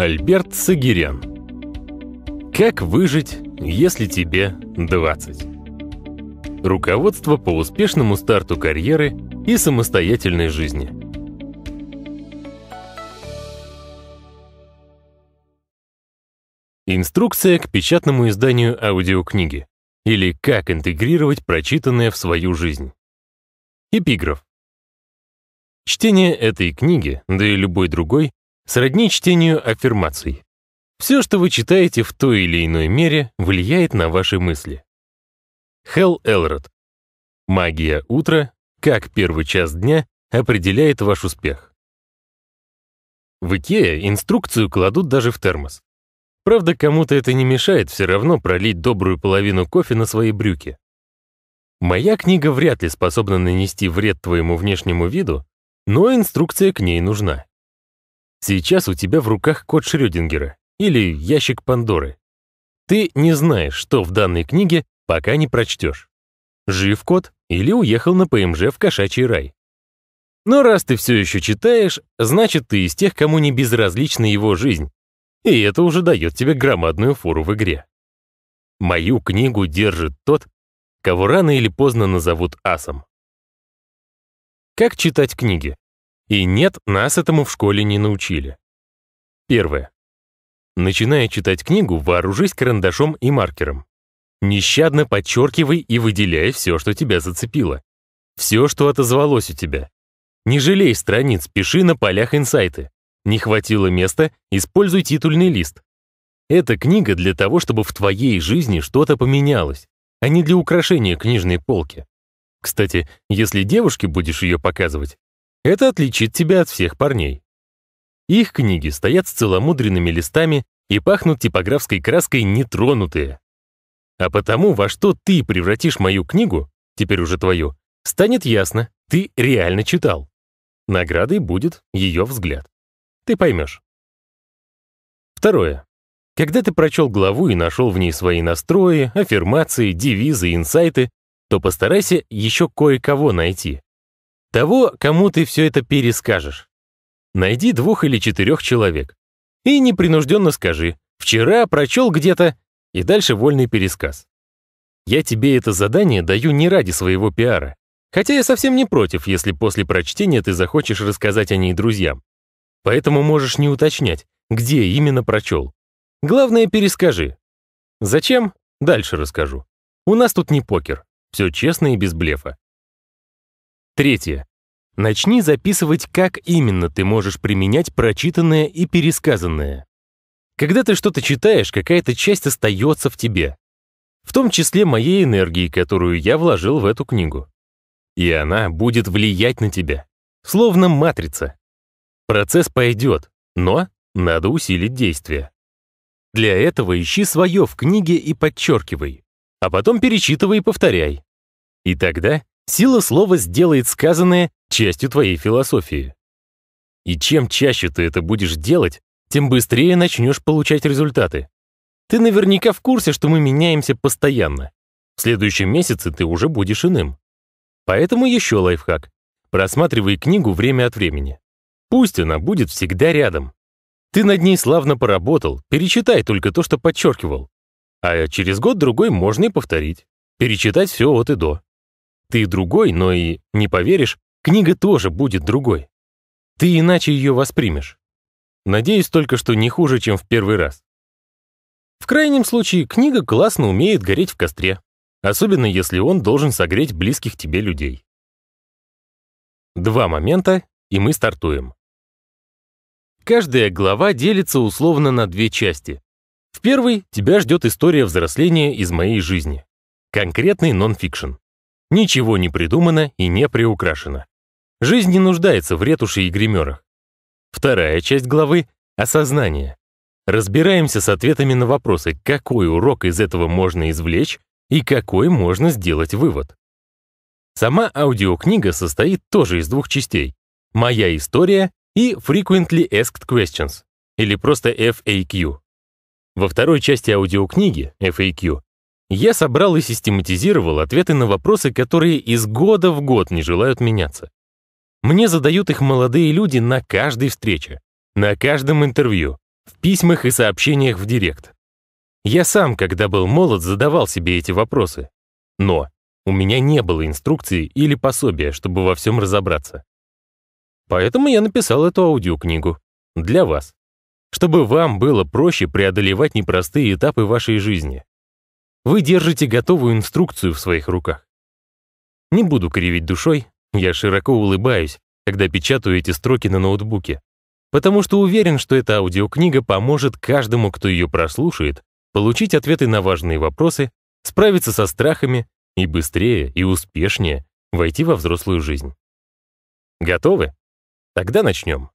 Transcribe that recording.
Альберт Сагирян. Как выжить, если тебе 20? Руководство по успешному старту карьеры и самостоятельной жизни. Инструкция к печатному изданию аудиокниги или как интегрировать прочитанное в свою жизнь. Эпиграф. Чтение этой книги, да и любой другой, сродни чтению аффирмаций. Все, что вы читаете в той или иной мере, влияет на ваши мысли. Хелл Элрод. Магия утра, как первый час дня определяет ваш успех. В Икее инструкцию кладут даже в термос. Правда, кому-то это не мешает все равно пролить добрую половину кофе на свои брюки. Моя книга вряд ли способна нанести вред твоему внешнему виду, но инструкция к ней нужна. Сейчас у тебя в руках код Шрёдингера или ящик Пандоры. Ты не знаешь, что в данной книге, пока не прочтёшь. Жив кот или уехал на ПМЖ в кошачий рай. Но раз ты всё ещё читаешь, значит, ты из тех, кому не безразлична его жизнь. И это уже даёт тебе громадную фору в игре. Мою книгу держит тот, кого рано или поздно назовут асом. Как читать книги? И нет, нас этому в школе не научили. Первое. Начиная читать книгу, вооружись карандашом и маркером. Нещадно подчеркивай и выделяй все, что тебя зацепило. Все, что отозвалось у тебя. Не жалей страниц, пиши на полях инсайты. Не хватило места, используй титульный лист. Эта книга для того, чтобы в твоей жизни что-то поменялось, а не для украшения книжной полки. Кстати, если девушке будешь ее показывать, это отличит тебя от всех парней. Их книги стоят с целомудренными листами и пахнут типографской краской нетронутые. А потому, во что ты превратишь мою книгу, теперь уже твою, станет ясно, ты реально читал. Наградой будет ее взгляд. Ты поймешь. Второе. Когда ты прочел главу и нашел в ней свои настрои, аффирмации, девизы, инсайты, то постарайся еще кое-кого найти. Того, кому ты все это перескажешь. Найди двух или четырех человек. И непринужденно скажи «Вчера прочел где-то» и дальше вольный пересказ. Я тебе это задание даю не ради своего пиара. Хотя я совсем не против, если после прочтения ты захочешь рассказать о ней друзьям. Поэтому можешь не уточнять, где именно прочел. Главное, перескажи. Зачем? Дальше расскажу. У нас тут не покер. Все честно и без блефа. Третье. Начни записывать, как именно ты можешь применять прочитанное и пересказанное. Когда ты что-то читаешь, какая-то часть остается в тебе. В том числе моей энергии, которую я вложил в эту книгу. И она будет влиять на тебя. Словно матрица. Процесс пойдет, но надо усилить действие. Для этого ищи свое в книге и подчеркивай, а потом перечитывай и повторяй. И тогда Сила слова сделает сказанное частью твоей философии. И чем чаще ты это будешь делать, тем быстрее начнешь получать результаты. Ты наверняка в курсе, что мы меняемся постоянно. В следующем месяце ты уже будешь иным. Поэтому еще лайфхак. Просматривай книгу время от времени. Пусть она будет всегда рядом. Ты над ней славно поработал, перечитай только то, что подчеркивал. А через год-другой можно и повторить. Перечитать все от и до. Ты другой, но и, не поверишь, книга тоже будет другой. Ты иначе ее воспримешь. Надеюсь только, что не хуже, чем в первый раз. В крайнем случае, книга классно умеет гореть в костре, особенно если он должен согреть близких тебе людей. Два момента, и мы стартуем. Каждая глава делится условно на две части. В первой тебя ждет история взросления из моей жизни. Конкретный нонфикшн. Ничего не придумано и не приукрашено. Жизнь не нуждается в ретуши и гримерах. Вторая часть главы — осознание. Разбираемся с ответами на вопросы, какой урок из этого можно извлечь и какой можно сделать вывод. Сама аудиокнига состоит тоже из двух частей. «Моя история» и «Frequently Asked Questions» или просто FAQ. Во второй части аудиокниги, FAQ, я собрал и систематизировал ответы на вопросы, которые из года в год не желают меняться. Мне задают их молодые люди на каждой встрече, на каждом интервью, в письмах и сообщениях в директ. Я сам, когда был молод, задавал себе эти вопросы. Но у меня не было инструкции или пособия, чтобы во всем разобраться. Поэтому я написал эту аудиокнигу. Для вас. Чтобы вам было проще преодолевать непростые этапы вашей жизни. Вы держите готовую инструкцию в своих руках. Не буду кривить душой, я широко улыбаюсь, когда печатаю эти строки на ноутбуке, потому что уверен, что эта аудиокнига поможет каждому, кто ее прослушает, получить ответы на важные вопросы, справиться со страхами и быстрее и успешнее войти во взрослую жизнь. Готовы? Тогда начнем.